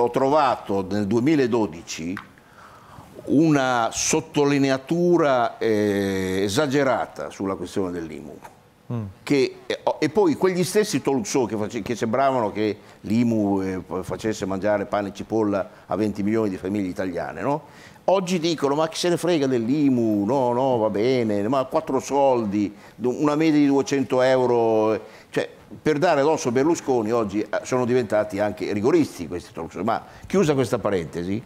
ho trovato nel 2012 una sottolineatura eh, esagerata sulla questione dell'IMU. Mm. Che, eh, e poi quegli stessi talk che, face, che sembravano che l'IMU eh, facesse mangiare pane e cipolla a 20 milioni di famiglie italiane, no? oggi dicono ma chi se ne frega dell'IMU, no, no, va bene, ma quattro soldi, una media di 200 euro, eh, cioè per dare l'osso a Berlusconi oggi eh, sono diventati anche rigoristi questi talk show. Ma chiusa questa parentesi,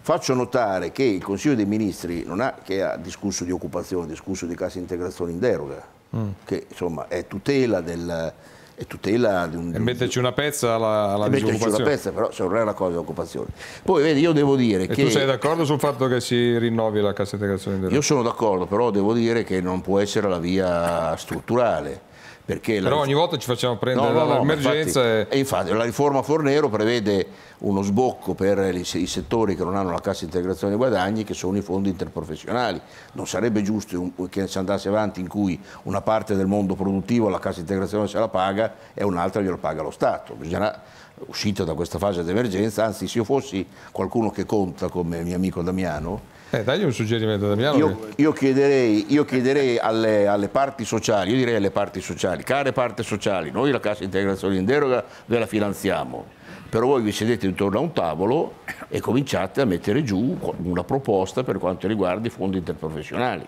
faccio notare che il Consiglio dei Ministri non ha, che ha discusso di occupazione, ha discusso di cassa integrazione in deroga, mm. che insomma è tutela del, e tutela di un... E metterci una pezza alla, alla metterci una pezza, però se non è una cosa di occupazione. Poi vedi, io devo dire e che... tu sei d'accordo sul fatto che si rinnovi la cassa integrazione in deroga? Io sono d'accordo, però devo dire che non può essere la via strutturale perché Però la... ogni volta ci facciamo prendere no, no, dall'emergenza. No, infatti, e... infatti la riforma Fornero prevede uno sbocco per i settori che non hanno la cassa integrazione dei guadagni, che sono i fondi interprofessionali. Non sarebbe giusto che si andasse avanti in cui una parte del mondo produttivo la cassa integrazione se la paga e un'altra glielo paga lo Stato. Bisognerà uscita da questa fase d'emergenza, anzi se io fossi qualcuno che conta come il mio amico Damiano, eh, dagli un suggerimento Damiano. Io, io chiederei, io chiederei alle, alle, parti sociali, io direi alle parti sociali, care parti sociali, noi la cassa integrazione in deroga ve la finanziamo, però voi vi sedete intorno a un tavolo e cominciate a mettere giù una proposta per quanto riguarda i fondi interprofessionali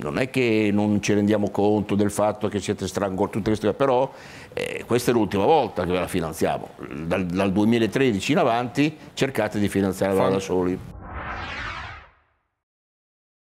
non è che non ci rendiamo conto del fatto che siete strangolati, tutte queste cose, però eh, questa è l'ultima volta che ve la finanziamo. Dal, dal, 2013 in avanti cercate di finanziarla da soli.